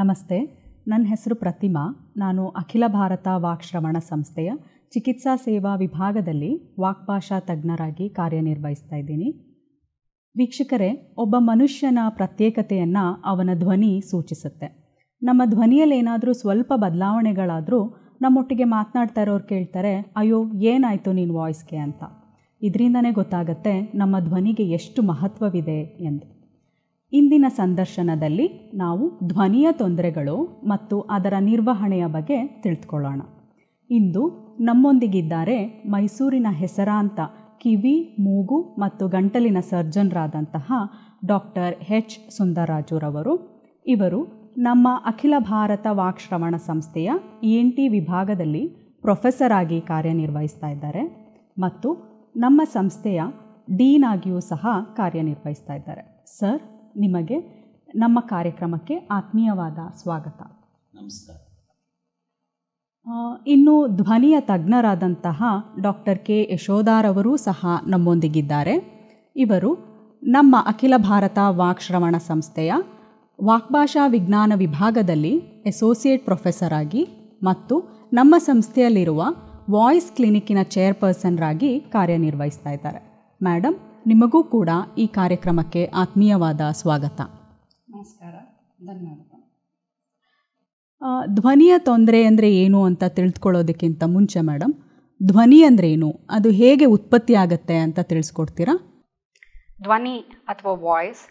ನಮಸ್ತೆ ನನ್ನ ಹೆಸರು ಪ್ರತಿಮಾ ನಾನು ಅಖಿಲ ಭಾರತ ವಾಕ್ಶ್ರವಣ ಸಂಸ್ಥೆಯ ಚಿಕಿತ್ಸಾ ಸೇವಾ ವಿಭಾಗದಲ್ಲಿ ವಾಕ್ಭಾಷಾ ತಜ್ಞರಾಗಿ ಕಾರ್ಯನಿರ್ವಹಿಸ್ತಾ ಇದ್ದೀನಿ ವೀಕ್ಷಕರೇ ಒಬ್ಬ ಮನುಷ್ಯನ ಪ್ರತ್ಯೇಕತೆಯನ್ನು ಅವನ ಧ್ವನಿ ಸೂಚಿಸುತ್ತೆ ನಮ್ಮ ಧ್ವನಿಯಲ್ಲೇನಾದರೂ ಏನಾದರೂ ಸ್ವಲ್ಪ ಬದಲಾವಣೆಗಳಾದರೂ ನಮ್ಮೊಟ್ಟಿಗೆ ಮಾತನಾಡ್ತಾ ಇರೋರು ಕೇಳ್ತಾರೆ ಅಯ್ಯೋ ಏನಾಯಿತು ನೀನು ವಾಯ್ಸ್ಗೆ ಅಂತ ಇದರಿಂದನೇ ಗೊತ್ತಾಗತ್ತೆ ನಮ್ಮ ಧ್ವನಿಗೆ ಎಷ್ಟು ಮಹತ್ವವಿದೆ ಎಂದು ಇಂದಿನ ಸಂದರ್ಶನದಲ್ಲಿ ನಾವು ಧ್ವನಿಯ ತೊಂದರೆಗಳು ಮತ್ತು ಅದರ ನಿರ್ವಹಣೆಯ ಬಗ್ಗೆ ತಿಳಿದುಕೊಳ್ಳೋಣ ಇಂದು ನಮ್ಮೊಂದಿಗಿದ್ದಾರೆ ಮೈಸೂರಿನ ಹೆಸರಾಂತ ಕಿವಿ ಮೂಗು ಮತ್ತು ಗಂಟಲಿನ ಸರ್ಜನ್ರಾದಂತಹ ಡಾಕ್ಟರ್ ಎಚ್ ಸುಂದರಾಜುರವರು ಇವರು ನಮ್ಮ ಅಖಿಲ ಭಾರತ ವಾಕ್ಶ್ರವಣ ಸಂಸ್ಥೆಯ ಇ ಎನ್ ಟಿ ವಿಭಾಗದಲ್ಲಿ ಪ್ರೊಫೆಸರ್ ಆಗಿ ಕಾರ್ಯನಿರ್ವಹಿಸ್ತಾ ಇದ್ದಾರೆ ಮತ್ತು ನಮ್ಮ ಸಂಸ್ಥೆಯ ಡೀನ್ ಆಗಿಯೂ ಸಹ ಕಾರ್ಯನಿರ್ವಹಿಸ್ತಾ ಇದ್ದಾರೆ ಸರ್ ನಿಮಗೆ ನಮ್ಮ ಕಾರ್ಯಕ್ರಮಕ್ಕೆ ಆತ್ಮೀಯವಾದ ಸ್ವಾಗತ ನಮಸ್ಕಾರ ಇನ್ನು ಧ್ವನಿಯ ತಜ್ಞರಾದಂತಹ ಡಾಕ್ಟರ್ ಕೆ ಯಶೋಧಾರವರೂ ಸಹ ನಮ್ಮೊಂದಿಗಿದ್ದಾರೆ ಇವರು ನಮ್ಮ ಅಖಿಲ ಭಾರತ ವಾಕ್ಶ್ರವಣ ಸಂಸ್ಥೆಯ ವಾಕ್ಭಾಷಾ ವಿಜ್ಞಾನ ವಿಭಾಗದಲ್ಲಿ ಅಸೋಸಿಯೇಟ್ ಪ್ರೊಫೆಸರ್ ಆಗಿ ಮತ್ತು ನಮ್ಮ ಸಂಸ್ಥೆಯಲ್ಲಿರುವ ವಾಯ್ಸ್ ಕ್ಲಿನಿಕ್ಕಿನ ಚೇರ್ಪರ್ಸನ್ರಾಗಿ ಕಾರ್ಯನಿರ್ವಹಿಸ್ತಾ ಇದ್ದಾರೆ ಮೇಡಮ್ ನಿಮಗೂ ಕೂಡ ಈ ಕಾರ್ಯಕ್ರಮಕ್ಕೆ ಆತ್ಮೀಯವಾದ ಸ್ವಾಗತ ನಮಸ್ಕಾರ ಧನ್ಯವಾದ ಧ್ವನಿಯ ತೊಂದರೆ ಅಂದರೆ ಏನು ಅಂತ ತಿಳಿದುಕೊಳ್ಳೋದಕ್ಕಿಂತ ಮುಂಚೆ ಮೇಡಮ್ ಧ್ವನಿ ಅಂದರೆ ಏನು ಅದು ಹೇಗೆ ಉತ್ಪತ್ತಿ ಆಗತ್ತೆ ಅಂತ ತಿಳಿಸ್ಕೊಡ್ತೀರಾ ಧ್ವನಿ ಅಥವಾ ವಾಯ್ಸ್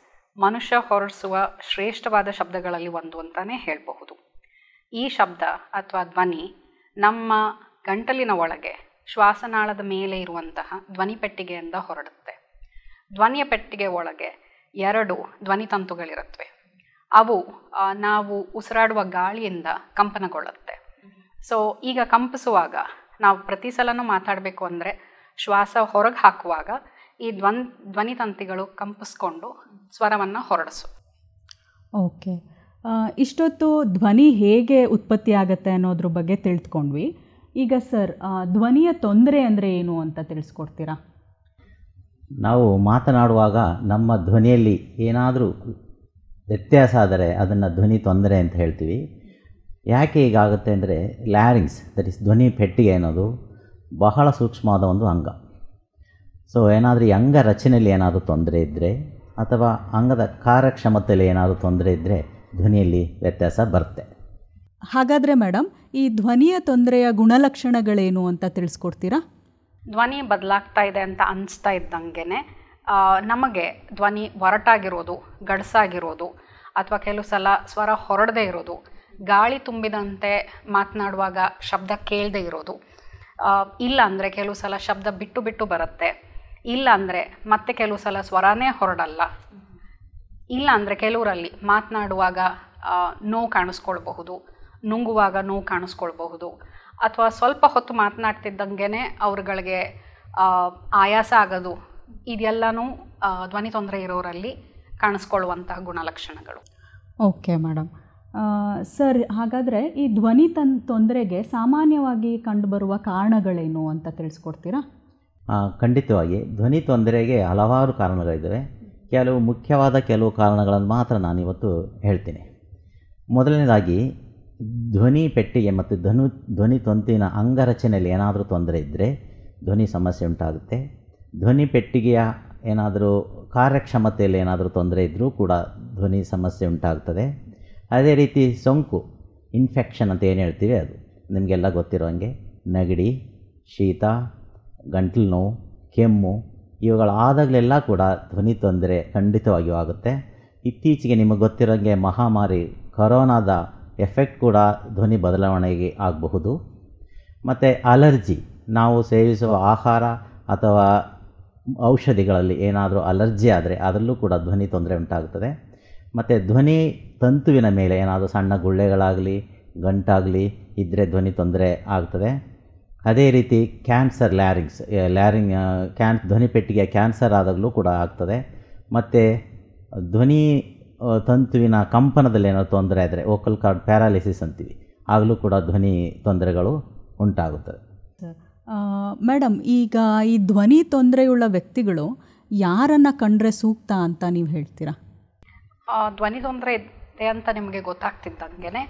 ಮನುಷ್ಯ ಹೊರಡಿಸುವ ಶ್ರೇಷ್ಠವಾದ ಶಬ್ದಗಳಲ್ಲಿ ಒಂದು ಅಂತಾನೆ ಹೇಳಬಹುದು ಈ ಶಬ್ದ ಅಥವಾ ಧ್ವನಿ ನಮ್ಮ ಗಂಟಲಿನ ಒಳಗೆ ಶ್ವಾಸನಾಳದ ಮೇಲೆ ಇರುವಂತಹ ಧ್ವನಿ ಪೆಟ್ಟಿಗೆಯಿಂದ ಹೊರಡುತ್ತೆ ಧ್ವನಿಯ ಪೆಟ್ಟಿಗೆ ಒಳಗೆ ಎರಡು ಧ್ವನಿ ತಂತುಗಳಿರುತ್ತವೆ ಅವು ನಾವು ಉಸಿರಾಡುವ ಗಾಳಿಯಿಂದ ಕಂಪನಗೊಳ್ಳುತ್ತೆ ಸೊ ಈಗ ಕಂಪಿಸುವಾಗ ನಾವು ಪ್ರತಿ ಸಲನೂ ಮಾತಾಡಬೇಕು ಅಂದರೆ ಶ್ವಾಸ ಹೊರಗೆ ಹಾಕುವಾಗ ಈ ಧ್ವನ್ ಧ್ವನಿ ತಂತಿಗಳು ಕಂಪಿಸ್ಕೊಂಡು ಸ್ವರವನ್ನು ಹೊರಡಿಸು ಓಕೆ ಇಷ್ಟೊತ್ತು ಧ್ವನಿ ಹೇಗೆ ಉತ್ಪತ್ತಿ ಆಗುತ್ತೆ ಅನ್ನೋದ್ರ ಬಗ್ಗೆ ತಿಳಿದುಕೊಂಡ್ವಿ ಈಗ ಸರ್ ಧ್ವನಿಯ ತೊಂದರೆ ಅಂದರೆ ಏನು ಅಂತ ತಿಳಿಸ್ಕೊಡ್ತೀರಾ ನಾವು ಮಾತನಾಡುವಾಗ ನಮ್ಮ ಧ್ವನಿಯಲ್ಲಿ ಏನಾದರೂ ವ್ಯತ್ಯಾಸ ಆದರೆ ಅದನ್ನು ಧ್ವನಿ ತೊಂದರೆ ಅಂತ ಹೇಳ್ತೀವಿ ಯಾಕೆ ಈಗಾಗುತ್ತೆ ಅಂದರೆ ಲ್ಯಾರಿಂಗ್ಸ್ ದಟ್ ಇಸ್ ಧ್ವನಿ ಪೆಟ್ಟಿಗೆ ಅನ್ನೋದು ಬಹಳ ಸೂಕ್ಷ್ಮವಾದ ಒಂದು ಅಂಗ ಸೊ ಏನಾದರೂ ಈ ಅಂಗ ರಚನೆಯಲ್ಲಿ ಏನಾದರೂ ತೊಂದರೆ ಇದ್ದರೆ ಅಥವಾ ಅಂಗದ ಕಾರ್ಯಕ್ಷಮತೆಯಲ್ಲಿ ಏನಾದರೂ ತೊಂದರೆ ಇದ್ದರೆ ಧ್ವನಿಯಲ್ಲಿ ವ್ಯತ್ಯಾಸ ಬರುತ್ತೆ ಹಾಗಾದರೆ ಮೇಡಮ್ ಈ ಧ್ವನಿಯ ತೊಂದರೆಯ ಗುಣಲಕ್ಷಣಗಳೇನು ಅಂತ ತಿಳಿಸ್ಕೊಡ್ತೀರಾ ಧ್ವನಿ ಬದಲಾಗ್ತಾ ಇದೆ ಅಂತ ಅನಿಸ್ತಾ ಇದ್ದಂಗೆ ನಮಗೆ ಧ್ವನಿ ಒರಟಾಗಿರೋದು ಗಡ್ಸಾಗಿರೋದು ಅಥವಾ ಕೆಲವು ಸಲ ಸ್ವರ ಹೊರಡದೇ ಇರೋದು ಗಾಳಿ ತುಂಬಿದಂತೆ ಮಾತನಾಡುವಾಗ ಶಬ್ದ ಕೇಳದೆ ಇರೋದು ಇಲ್ಲ ಅಂದರೆ ಕೆಲವು ಸಲ ಶಬ್ದ ಬಿಟ್ಟು ಬಿಟ್ಟು ಬರುತ್ತೆ ಇಲ್ಲ ಅಂದರೆ ಮತ್ತೆ ಕೆಲವು ಸಲ ಸ್ವರನೇ ಹೊರಡಲ್ಲ ಇಲ್ಲ ಅಂದರೆ ಕೆಲವರಲ್ಲಿ ಮಾತನಾಡುವಾಗ ನೋವು ಕಾಣಿಸ್ಕೊಳ್ಬಹುದು ನುಂಗುವಾಗ ನೋವು ಕಾಣಿಸ್ಕೊಳ್ಬಹುದು ಅಥವಾ ಸ್ವಲ್ಪ ಹೊತ್ತು ಮಾತನಾಡ್ತಿದ್ದಂಗೆ ಅವ್ರುಗಳಿಗೆ ಆಯಾಸ ಆಗೋದು ಇದೆಲ್ಲನೂ ಧ್ವನಿ ತೊಂದರೆ ಇರೋರಲ್ಲಿ ಕಾಣಿಸ್ಕೊಳ್ಳುವಂತಹ ಗುಣಲಕ್ಷಣಗಳು ಓಕೆ ಮೇಡಮ್ ಸರ್ ಹಾಗಾದರೆ ಈ ಧ್ವನಿ ತನ್ ತೊಂದರೆಗೆ ಸಾಮಾನ್ಯವಾಗಿ ಕಂಡುಬರುವ ಕಾರಣಗಳೇನು ಅಂತ ತಿಳಿಸ್ಕೊಡ್ತೀರಾ ಖಂಡಿತವಾಗಿ ಧ್ವನಿ ತೊಂದರೆಗೆ ಹಲವಾರು ಕಾರಣಗಳಿದ್ದಾವೆ ಕೆಲವು ಮುಖ್ಯವಾದ ಕೆಲವು ಕಾರಣಗಳನ್ನು ಮಾತ್ರ ನಾನು ಇವತ್ತು ಹೇಳ್ತೀನಿ ಮೊದಲನೇದಾಗಿ ಧ್ವನಿ ಪೆಟ್ಟಿಗೆ ಮತ್ತು ಧ್ವನು ಧ್ವನಿ ತಂತಿನ ಅಂಗರಚನೆಯಲ್ಲಿ ಏನಾದರೂ ತೊಂದರೆ ಇದ್ದರೆ ಧ್ವನಿ ಸಮಸ್ಯೆ ಉಂಟಾಗುತ್ತೆ ಧ್ವನಿ ಪೆಟ್ಟಿಗೆಯ ಏನಾದರೂ ಕಾರ್ಯಕ್ಷಮತೆಯಲ್ಲಿ ಏನಾದರೂ ತೊಂದರೆ ಇದ್ದರೂ ಕೂಡ ಧ್ವನಿ ಸಮಸ್ಯೆ ಉಂಟಾಗ್ತದೆ ಅದೇ ರೀತಿ ಸೋಂಕು ಇನ್ಫೆಕ್ಷನ್ ಅಂತ ಏನು ಹೇಳ್ತೀವಿ ಅದು ನಿಮಗೆಲ್ಲ ಗೊತ್ತಿರೋ ಹಾಗೆ ನೆಗಡಿ ಶೀತ ಗಂಟಲು ನೋವು ಕೆಮ್ಮು ಇವುಗಳಾದಾಗಲೆಲ್ಲ ಕೂಡ ಧ್ವನಿ ತೊಂದರೆ ಖಂಡಿತವಾಗಿಯೂ ಆಗುತ್ತೆ ಇತ್ತೀಚೆಗೆ ನಿಮಗೆ ಗೊತ್ತಿರೋಂಗೆ ಮಹಾಮಾರಿ ಕೊರೋನಾದ ಎಫೆಕ್ಟ್ ಕೂಡ ಧ್ವನಿ ಬದಲಾವಣೆಗೆ ಆಗಬಹುದು ಮತ್ತು ಅಲರ್ಜಿ ನಾವು ಸೇವಿಸುವ ಆಹಾರ ಅಥವಾ ಔಷಧಿಗಳಲ್ಲಿ ಏನಾದರೂ ಅಲರ್ಜಿ ಆದರೆ ಅದರಲ್ಲೂ ಕೂಡ ಧ್ವನಿ ತೊಂದರೆ ಉಂಟಾಗುತ್ತದೆ ಮತ್ತು ಧ್ವನಿ ತಂತುವಿನ ಮೇಲೆ ಏನಾದರೂ ಸಣ್ಣ ಗುಳ್ಳೆಗಳಾಗಲಿ ಗಂಟಾಗಲಿ ಇದ್ದರೆ ಧ್ವನಿ ತೊಂದರೆ ಆಗ್ತದೆ ಅದೇ ರೀತಿ ಕ್ಯಾನ್ಸರ್ ಲ್ಯಾರಿಂಗ್ಸ್ ಲ್ಯಾರಿಂಗ್ ಕ್ಯಾನ್ ಧ್ವನಿ ಪೆಟ್ಟಿಗೆ ಕ್ಯಾನ್ಸರ್ ಆದಾಗಲೂ ಕೂಡ ಆಗ್ತದೆ ಮತ್ತು ಧ್ವನಿ ತಂತುವಿನ ಕಂಪನದಲ್ಲಿ ಏನೋ ತೊಂದರೆ ಆದರೆ ವೋಕಲ್ ಕಾರ್ಡ್ ಪ್ಯಾರಾಲಿಸಿಸ್ ಅಂತೀವಿ ಆಗಲೂ ಕೂಡ ಧ್ವನಿ ತೊಂದರೆಗಳು ಉಂಟಾಗುತ್ತವೆ ಮೇಡಮ್ ಈಗ ಈ ಧ್ವನಿ ತೊಂದರೆಯುಳ್ಳ ವ್ಯಕ್ತಿಗಳು ಯಾರನ್ನು ಕಂಡ್ರೆ ಸೂಕ್ತ ಅಂತ ನೀವು ಹೇಳ್ತೀರಾ ಧ್ವನಿ ತೊಂದರೆ ಇದೆ ಅಂತ ನಿಮಗೆ ಗೊತ್ತಾಗ್ತಿದ್ದಂಗೆ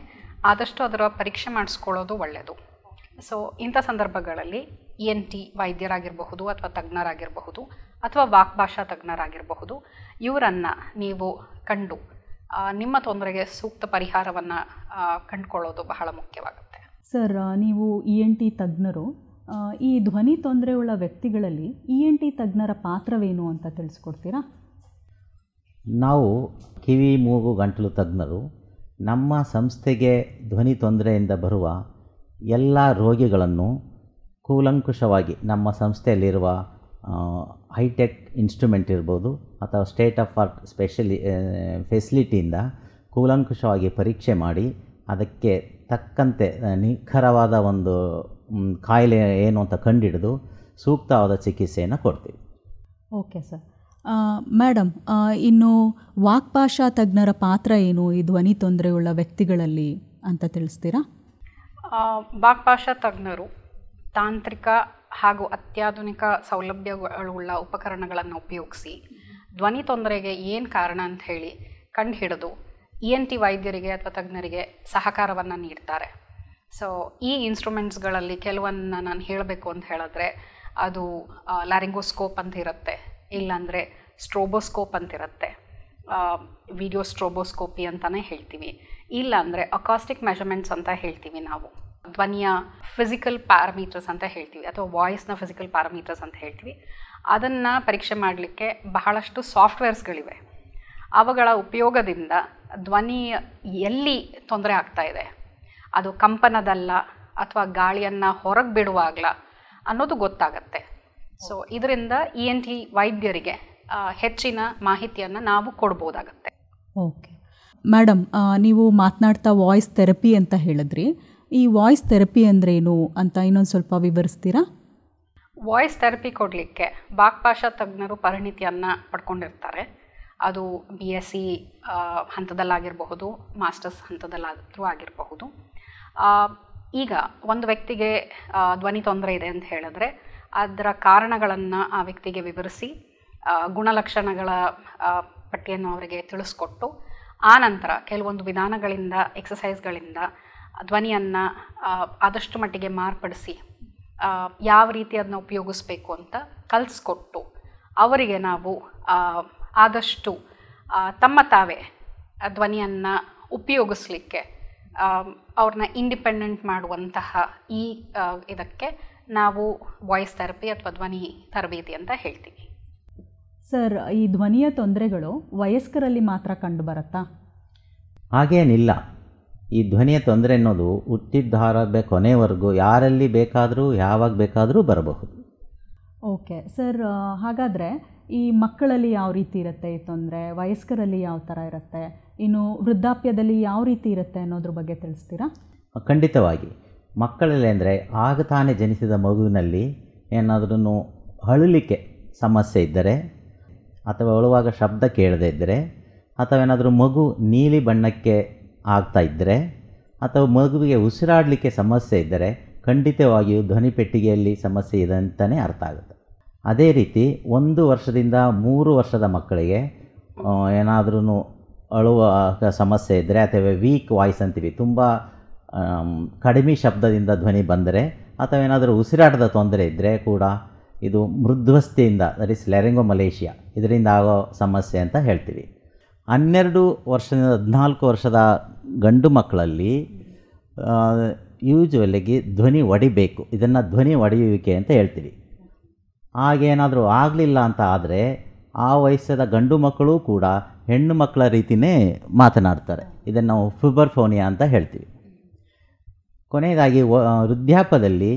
ಆದಷ್ಟು ಅದರ ಪರೀಕ್ಷೆ ಮಾಡಿಸ್ಕೊಳ್ಳೋದು ಒಳ್ಳೆಯದು ಸೊ ಇಂಥ ಸಂದರ್ಭಗಳಲ್ಲಿ ಇ e ಎನ್ ಟಿ ವೈದ್ಯರಾಗಿರಬಹುದು ಅಥವಾ ತಜ್ಞರಾಗಿರಬಹುದು ಅಥವಾ ವಾಕ್ಭಾಷಾ ತಜ್ಞರಾಗಿರಬಹುದು ಇವರನ್ನು ನೀವು ಕಂಡು ನಿಮ್ಮ ತೊಂದರೆಗೆ ಸೂಕ್ತ ಪರಿಹಾರವನ್ನು ಕಂಡುಕೊಳ್ಳೋದು ಬಹಳ ಮುಖ್ಯವಾಗುತ್ತೆ ಸರ್ ನೀವು ಇ ಎನ್ ಟಿ ತಜ್ಞರು ಈ ಧ್ವನಿ ತೊಂದರೆ ಉಳ್ಳ ವ್ಯಕ್ತಿಗಳಲ್ಲಿ ಇ ಎನ್ ಟಿ ತಜ್ಞರ ಪಾತ್ರವೇನು ಅಂತ ತಿಳಿಸ್ಕೊಡ್ತೀರಾ ನಾವು ಕಿವಿ ಮೂಗು ಗಂಟಲು ತಜ್ಞರು ನಮ್ಮ ಸಂಸ್ಥೆಗೆ ಧ್ವನಿ ತೊಂದರೆಯಿಂದ ಬರುವ ಎಲ್ಲ ರೋಗಿಗಳನ್ನು ಕೂಲಂಕುಷವಾಗಿ ನಮ್ಮ ಸಂಸ್ಥೆಯಲ್ಲಿರುವ ಹೈಟೆಕ್ ಇನ್ಸ್ಟ್ರುಮೆಂಟ್ ಇರ್ಬೋದು ಅಥವಾ ಸ್ಟೇಟ್ ಆಫ್ ಆರ್ಟ್ ಸ್ಪೆಷಲಿ ಫೆಸಿಲಿಟಿಯಿಂದ ಕೂಲಂಕುಷವಾಗಿ ಪರೀಕ್ಷೆ ಮಾಡಿ ಅದಕ್ಕೆ ತಕ್ಕಂತೆ ನಿಖರವಾದ ಒಂದು ಕಾಯಿಲೆ ಏನು ಅಂತ ಕಂಡುಹಿಡಿದು ಸೂಕ್ತವಾದ ಚಿಕಿತ್ಸೆಯನ್ನು ಕೊಡ್ತೀವಿ ಓಕೆ ಸರ್ ಮೇಡಮ್ ಇನ್ನು ವಾಕ್ಭಾಷಾ ತಜ್ಞರ ಪಾತ್ರ ಏನು ಈ ಧ್ವನಿ ತೊಂದರೆಯುಳ್ಳ ವ್ಯಕ್ತಿಗಳಲ್ಲಿ ಅಂತ ತಿಳಿಸ್ತೀರಾ ವಾಕ್ಭಾಷಾ ತಜ್ಞರು ತಾಂತ್ರಿಕ ಹಾಗೂ ಅತ್ಯಾಧುನಿಕ ಸೌಲಭ್ಯಗಳುಳ್ಳ ಉಪಕರಣಗಳನ್ನು ಉಪಯೋಗಿಸಿ ಧ್ವನಿ ತೊಂದರೆಗೆ ಏನು ಕಾರಣ ಅಂತ ಹೇಳಿ ಕಂಡು ಹಿಡಿದು ಇ ಎನ್ ಟಿ ವೈದ್ಯರಿಗೆ ಅಥವಾ ತಜ್ಞರಿಗೆ ಸಹಕಾರವನ್ನು ನೀಡ್ತಾರೆ ಸೊ ಈ ಇನ್ಸ್ಟ್ರೂಮೆಂಟ್ಸ್ಗಳಲ್ಲಿ ಕೆಲವನ್ನ ನಾನು ಹೇಳಬೇಕು ಅಂತ ಹೇಳಿದ್ರೆ ಅದು ಲಾರಿಂಗೋಸ್ಕೋಪ್ ಅಂತ ಇರುತ್ತೆ ಇಲ್ಲಾಂದರೆ ಸ್ಟ್ರೋಬೋಸ್ಕೋಪ್ ಅಂತಿರುತ್ತೆ ವಿಡಿಯೋ ಸ್ಟ್ರೋಬೋಸ್ಕೋಪಿ ಅಂತಲೇ ಹೇಳ್ತೀವಿ ಇಲ್ಲಾಂದರೆ ಅಕಾಸ್ಟಿಕ್ ಮೆಷರ್ಮೆಂಟ್ಸ್ ಅಂತ ಹೇಳ್ತೀವಿ ನಾವು ಧ್ವನಿಯ ಫಿಸಿಕಲ್ ಪ್ಯಾರಾಮೀಟರ್ಸ್ ಅಂತ ಹೇಳ್ತೀವಿ ಅಥವಾ ವಾಯ್ಸ್ನ ಫಿಸಿಕಲ್ ಪ್ಯಾರಾಮೀಟರ್ಸ್ ಅಂತ ಹೇಳ್ತೀವಿ ಅದನ್ನು ಪರೀಕ್ಷೆ ಮಾಡಲಿಕ್ಕೆ ಬಹಳಷ್ಟು ಸಾಫ್ಟ್ವೇರ್ಸ್ಗಳಿವೆ ಅವುಗಳ ಉಪಯೋಗದಿಂದ ಧ್ವನಿ ಎಲ್ಲಿ ತೊಂದರೆ ಆಗ್ತಾ ಇದೆ ಅದು ಕಂಪನದಲ್ಲ ಅಥವಾ ಗಾಳಿಯನ್ನು ಹೊರಗೆ ಬಿಡುವಾಗಲ ಅನ್ನೋದು ಗೊತ್ತಾಗತ್ತೆ ಸೊ ಇದರಿಂದ ಇ ಎನ್ ಟಿ ವೈದ್ಯರಿಗೆ ಹೆಚ್ಚಿನ ಮಾಹಿತಿಯನ್ನು ನಾವು ಕೊಡ್ಬೋದಾಗತ್ತೆ ಓಕೆ ಮೇಡಮ್ ನೀವು ಮಾತನಾಡ್ತಾ ವಾಯ್ಸ್ ಥೆರಪಿ ಅಂತ ಹೇಳಿದ್ರಿ ಈ ವಾಯ್ಸ್ ಥೆರಪಿ ಅಂದ್ರೇನು ಅಂತ ಇನ್ನೊಂದು ಸ್ವಲ್ಪ ವಿವರಿಸ್ತೀರಾ ವಾಯ್ಸ್ ಥೆರಪಿ ಕೊಡಲಿಕ್ಕೆ ಭಾಷಾ ತಜ್ಞರು ಪರಿಣಿತಿಯನ್ನು ಪಡ್ಕೊಂಡಿರ್ತಾರೆ ಅದು ಬಿ ಎಸ್ ಸಿ ಹಂತದಲ್ಲಾಗಿರಬಹುದು ಮಾಸ್ಟರ್ಸ್ ಹಂತದಲ್ಲಾದರೂ ಆಗಿರಬಹುದು ಈಗ ಒಂದು ವ್ಯಕ್ತಿಗೆ ಧ್ವನಿ ತೊಂದರೆ ಇದೆ ಅಂತ ಹೇಳಿದ್ರೆ ಅದರ ಕಾರಣಗಳನ್ನು ಆ ವ್ಯಕ್ತಿಗೆ ವಿವರಿಸಿ ಗುಣಲಕ್ಷಣಗಳ ಪಟ್ಟಿಯನ್ನು ಅವರಿಗೆ ತಿಳಿಸ್ಕೊಟ್ಟು ಆನಂತರ ಕೆಲವೊಂದು ವಿಧಾನಗಳಿಂದ ಎಕ್ಸಸೈಸ್ಗಳಿಂದ ಧ್ವನಿಯನ್ನು ಆದಷ್ಟು ಮಟ್ಟಿಗೆ ಮಾರ್ಪಡಿಸಿ ಯಾವ ರೀತಿ ಅದನ್ನ ಉಪಯೋಗಿಸ್ಬೇಕು ಅಂತ ಕಲಿಸ್ಕೊಟ್ಟು ಅವರಿಗೆ ನಾವು ಆದಷ್ಟು ತಮ್ಮ ತಾವೇ ಧ್ವನಿಯನ್ನು ಉಪಯೋಗಿಸ್ಲಿಕ್ಕೆ ಅವ್ರನ್ನ ಇಂಡಿಪೆಂಡೆಂಟ್ ಮಾಡುವಂತಹ ಈ ಇದಕ್ಕೆ ನಾವು ವಾಯ್ಸ್ ಥೆರಪಿ ಅಥವಾ ಧ್ವನಿ ತರಬೇತಿ ಅಂತ ಹೇಳ್ತೀವಿ ಸರ್ ಈ ಧ್ವನಿಯ ತೊಂದರೆಗಳು ವಯಸ್ಕರಲ್ಲಿ ಮಾತ್ರ ಕಂಡು ಬರುತ್ತಾ ಹಾಗೇನಿಲ್ಲ ಈ ಧ್ವನಿಯ ತೊಂದರೆ ಅನ್ನೋದು ಹುಟ್ಟಿದ್ದಾರದ ಕೊನೆವರೆಗೂ ಯಾರಲ್ಲಿ ಬೇಕಾದರೂ ಯಾವಾಗ ಬೇಕಾದರೂ ಬರಬಹುದು ಓಕೆ ಸರ್ ಹಾಗಾದರೆ ಈ ಮಕ್ಕಳಲ್ಲಿ ಯಾವ ರೀತಿ ಇರುತ್ತೆ ಈ ತೊಂದರೆ ವಯಸ್ಕರಲ್ಲಿ ಯಾವ ಥರ ಇರುತ್ತೆ ಇನ್ನು ವೃದ್ಧಾಪ್ಯದಲ್ಲಿ ಯಾವ ರೀತಿ ಇರುತ್ತೆ ಅನ್ನೋದ್ರ ಬಗ್ಗೆ ತಿಳಿಸ್ತೀರಾ ಖಂಡಿತವಾಗಿ ಮಕ್ಕಳಲ್ಲಿ ಅಂದರೆ ಆಗ ತಾನೇ ಜನಿಸಿದ ಮಗುವಿನಲ್ಲಿ ಏನಾದ್ರೂ ಅಳಲಿಕ್ಕೆ ಸಮಸ್ಯೆ ಇದ್ದರೆ ಅಥವಾ ಅಳುವಾಗ ಶಬ್ದ ಕೇಳದೇ ಇದ್ದರೆ ಅಥವಾ ಏನಾದರೂ ಮಗು ನೀಲಿ ಬಣ್ಣಕ್ಕೆ ಆಗ್ತಾ ಇದ್ದರೆ ಅಥವಾ ಮಗುವಿಗೆ ಉಸಿರಾಡಲಿಕ್ಕೆ ಸಮಸ್ಯೆ ಇದ್ದರೆ ಖಂಡಿತವಾಗಿಯೂ ಧ್ವನಿ ಪೆಟ್ಟಿಗೆಯಲ್ಲಿ ಸಮಸ್ಯೆ ಇದೆ ಅಂತಲೇ ಅರ್ಥ ಆಗುತ್ತೆ ಅದೇ ರೀತಿ ಒಂದು ವರ್ಷದಿಂದ ಮೂರು ವರ್ಷದ ಮಕ್ಕಳಿಗೆ ಏನಾದ್ರೂ ಅಳುವ ಸಮಸ್ಯೆ ಇದ್ದರೆ ಅಥವಾ ವೀಕ್ ವಾಯ್ಸ್ ಅಂತೀವಿ ತುಂಬ ಕಡಿಮೆ ಶಬ್ದದಿಂದ ಧ್ವನಿ ಬಂದರೆ ಅಥವಾ ಏನಾದರೂ ಉಸಿರಾಟದ ತೊಂದರೆ ಇದ್ದರೆ ಕೂಡ ಇದು ಮೃದ್ವಸ್ಥೆಯಿಂದ ದಟ್ ಇಸ್ ಲೆರೆಂಗೋ ಮಲೇಷಿಯಾ ಇದರಿಂದ ಆಗೋ ಸಮಸ್ಯೆ ಅಂತ ಹೇಳ್ತೀವಿ ಹನ್ನೆರಡು ವರ್ಷದಿಂದ ಹದಿನಾಲ್ಕು ವರ್ಷದ ಗಂಡು ಮಕ್ಕಳಲ್ಲಿ ಯೂಜುವಲಿಗೆ ಧ್ವನಿ ಒಡಿಬೇಕು ಇದನ್ನು ಧ್ವನಿ ಒಡೆಯುವಿಕೆ ಅಂತ ಹೇಳ್ತೀವಿ ಆಗೇನಾದರೂ ಆಗಲಿಲ್ಲ ಅಂತ ಆದರೆ ಆ ವಯಸ್ಸದ ಗಂಡು ಮಕ್ಕಳು ಕೂಡ ಹೆಣ್ಣು ಮಕ್ಕಳ ರೀತಿಯೇ ಮಾತನಾಡ್ತಾರೆ ಇದನ್ನು ನಾವು ಫೋನಿಯಾ ಅಂತ ಹೇಳ್ತೀವಿ ಕೊನೆಯದಾಗಿ ವೃದ್ಧಾಪದಲ್ಲಿ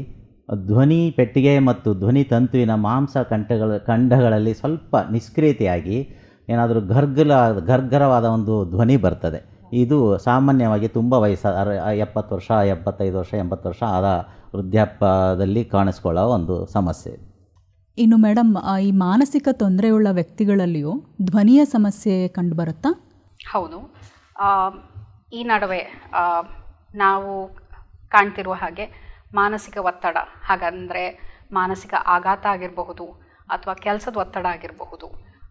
ಧ್ವನಿ ಪೆಟ್ಟಿಗೆ ಮತ್ತು ಧ್ವನಿ ತಂತುವಿನ ಮಾಂಸ ಕಂಠಗಳ ಖಂಡಗಳಲ್ಲಿ ಸ್ವಲ್ಪ ನಿಷ್ಕ್ರಿಯತೆಯಾಗಿ ಏನಾದರೂ ಗರ್ಗಲ ಗರ್ಗರವಾದ ಒಂದು ಧ್ವನಿ ಬರ್ತದೆ ಇದು ಸಾಮಾನ್ಯವಾಗಿ ತುಂಬ ವಯಸ್ಸು ಎಪ್ಪತ್ತು ವರ್ಷ ಎಪ್ಪತ್ತೈದು ವರ್ಷ ಎಂಬತ್ತು ವರ್ಷ ಆದ ವೃದ್ಧಾಪ್ಯದಲ್ಲಿ ಕಾಣಿಸ್ಕೊಳ್ಳೋ ಒಂದು ಸಮಸ್ಯೆ ಇನ್ನು ಮೇಡಮ್ ಈ ಮಾನಸಿಕ ತೊಂದರೆಯುಳ್ಳ ವ್ಯಕ್ತಿಗಳಲ್ಲಿಯೂ ಧ್ವನಿಯ ಸಮಸ್ಯೆ ಕಂಡುಬರುತ್ತಾ ಹೌದು ಈ ನಡುವೆ ನಾವು ಕಾಣ್ತಿರುವ ಹಾಗೆ ಮಾನಸಿಕ ಒತ್ತಡ ಹಾಗಂದರೆ ಮಾನಸಿಕ ಆಘಾತ ಆಗಿರಬಹುದು ಅಥವಾ ಕೆಲಸದ ಒತ್ತಡ ಆಗಿರಬಹುದು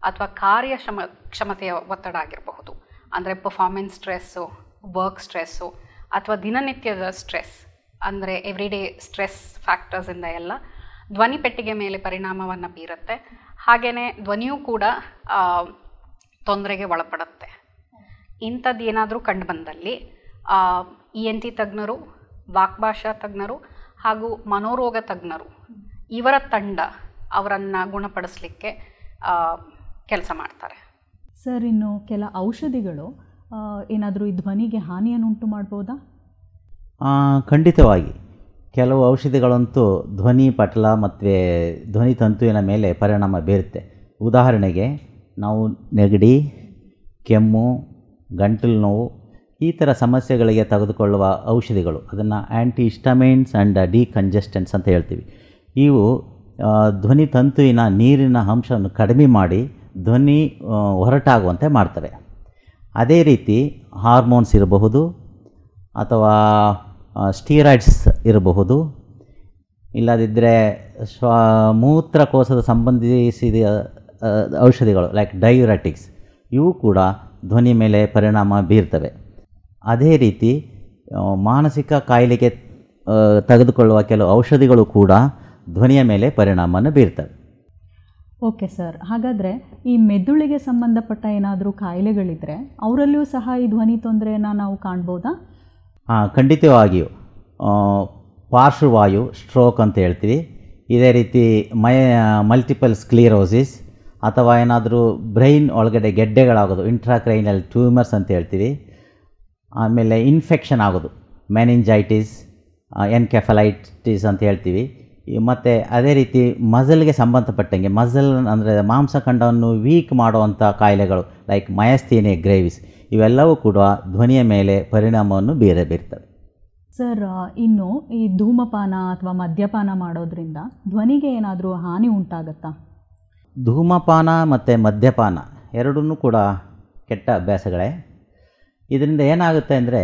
ಅಥವಾ ಕಾರ್ಯಕ್ಷಮ ಕ್ಷಮತೆಯ ಒತ್ತಡ ಆಗಿರಬಹುದು ಅಂದರೆ ಪರ್ಫಾರ್ಮೆನ್ಸ್ ಸ್ಟ್ರೆಸ್ಸು ವರ್ಕ್ ಸ್ಟ್ರೆಸ್ಸು ಅಥವಾ ದಿನನಿತ್ಯದ ಸ್ಟ್ರೆಸ್ ಅಂದರೆ ಎವ್ರಿಡೇ ಸ್ಟ್ರೆಸ್ ಫ್ಯಾಕ್ಟರ್ಸಿಂದ ಎಲ್ಲ ಧ್ವನಿ ಪೆಟ್ಟಿಗೆ ಮೇಲೆ ಪರಿಣಾಮವನ್ನು ಬೀರುತ್ತೆ ಹಾಗೆಯೇ ಧ್ವನಿಯೂ ಕೂಡ ತೊಂದರೆಗೆ ಒಳಪಡುತ್ತೆ ಇಂಥದ್ದು ಏನಾದರೂ ಕಂಡುಬಂದಲ್ಲಿ ಇ ಎನ್ e ಟಿ ತಜ್ಞರು ವಾಕ್ಭಾಷಾ ತಜ್ಞರು ಹಾಗೂ ಮನೋರೋಗ ತಜ್ಞರು ಇವರ ತಂಡ ಅವರನ್ನು ಗುಣಪಡಿಸಲಿಕ್ಕೆ ಕೆಲಸ ಮಾಡ್ತಾರೆ ಸರ್ ಇನ್ನು ಕೆಲ ಔಷಧಿಗಳು ಏನಾದರೂ ಈ ಧ್ವನಿಗೆ ಹಾನಿಯನ್ನುಂಟು ಮಾಡ್ಬೋದಾ ಖಂಡಿತವಾಗಿ ಕೆಲವು ಔಷಧಿಗಳಂತೂ ಧ್ವನಿ ಪಟಲ ಮತ್ತು ಧ್ವನಿ ತಂತುವಿನ ಮೇಲೆ ಪರಿಣಾಮ ಬೀರುತ್ತೆ ಉದಾಹರಣೆಗೆ ನಾವು ನೆಗಡಿ ಕೆಮ್ಮು ಗಂಟಲು ನೋವು ಈ ಥರ ಸಮಸ್ಯೆಗಳಿಗೆ ತೆಗೆದುಕೊಳ್ಳುವ ಔಷಧಿಗಳು ಅದನ್ನು ಆ್ಯಂಟಿ ಇಸ್ಟಮೈನ್ಸ್ ಆ್ಯಂಡ್ ಡಿಕಂಜೆಸ್ಟೆನ್ಸ್ ಅಂತ ಹೇಳ್ತೀವಿ ಇವು ಧ್ವನಿ ತಂತುವಿನ ನೀರಿನ ಅಂಶವನ್ನು ಕಡಿಮೆ ಮಾಡಿ ಧ್ವನಿ ಹೊರಟಾಗುವಂತೆ ಮಾಡ್ತಾರೆ ಅದೇ ರೀತಿ ಹಾರ್ಮೋನ್ಸ್ ಇರಬಹುದು ಅಥವಾ ಸ್ಟೀರಾಯ್ಡ್ಸ್ ಇರಬಹುದು ಇಲ್ಲದಿದ್ದರೆ ಸ್ವ ಮೂತ್ರಕೋಶದ ಸಂಬಂಧಿಸಿದ ಔಷಧಿಗಳು ಲೈಕ್ ಡಯೂರಾಟಿಕ್ಸ್ ಇವು ಕೂಡ ಧ್ವನಿ ಮೇಲೆ ಪರಿಣಾಮ ಬೀರ್ತವೆ ಅದೇ ರೀತಿ ಮಾನಸಿಕ ಕಾಯಿಲೆಗೆ ತೆಗೆದುಕೊಳ್ಳುವ ಕೆಲವು ಔಷಧಿಗಳು ಕೂಡ ಧ್ವನಿಯ ಮೇಲೆ ಪರಿಣಾಮವನ್ನು ಬೀರ್ತವೆ ಓಕೆ ಸರ್ ಹಾಗಾದರೆ ಈ ಮೆದುಳಿಗೆ ಸಂಬಂಧಪಟ್ಟ ಏನಾದರೂ ಕಾಯಿಲೆಗಳಿದ್ದರೆ ಅವರಲ್ಲೂ ಸಹ ಈ ಧ್ವನಿ ತೊಂದರೆಯನ್ನು ನಾವು ಕಾಣ್ಬೋದಾ ಹಾಂ ಖಂಡಿತವಾಗಿಯೂ ಪಾರ್ಶ್ವವಾಯು ಸ್ಟ್ರೋಕ್ ಅಂತ ಹೇಳ್ತೀವಿ ಇದೇ ರೀತಿ ಮೈ ಮಲ್ಟಿಪಲ್ ಸ್ಕ್ಲೀರೋಸಿಸ್ ಅಥವಾ ಏನಾದರೂ ಬ್ರೈನ್ ಒಳಗಡೆ ಗೆಡ್ಡೆಗಳಾಗೋದು ಇಂಟ್ರಾಕ್ರೈನಲ್ ಟ್ಯೂಮರ್ಸ್ ಅಂತ ಹೇಳ್ತೀವಿ ಆಮೇಲೆ ಇನ್ಫೆಕ್ಷನ್ ಆಗೋದು ಮೆನಿಂಜೈಟಿಸ್ ಎನ್ಕೆಫಲೈಟಿಸ್ ಅಂತ ಹೇಳ್ತೀವಿ ಮತ್ತು ಅದೇ ರೀತಿ ಮಜಲ್ಗೆ ಸಂಬಂಧಪಟ್ಟಂಗೆ ಮಜಲ್ ಅಂದರೆ ಮಾಂಸಖಂಡವನ್ನು ವೀಕ್ ಮಾಡುವಂಥ ಕಾಯಿಲೆಗಳು ಲೈಕ್ ಮಯಸ್ಥೀನಿ ಗ್ರೇವಿಸ್ ಇವೆಲ್ಲವೂ ಕೂಡ ಧ್ವನಿಯ ಮೇಲೆ ಪರಿಣಾಮವನ್ನು ಬೀರ ಬೀರ್ತವೆ ಸರ್ ಇನ್ನು ಈ ಧೂಮಪಾನ ಅಥವಾ ಮದ್ಯಪಾನ ಮಾಡೋದ್ರಿಂದ ಧ್ವನಿಗೆ ಏನಾದರೂ ಹಾನಿ ಉಂಟಾಗತ್ತಾ ಧೂಮಪಾನ ಮತ್ತು ಮದ್ಯಪಾನ ಎರಡೂ ಕೂಡ ಕೆಟ್ಟ ಅಭ್ಯಾಸಗಳೇ ಇದರಿಂದ ಏನಾಗುತ್ತೆ ಅಂದರೆ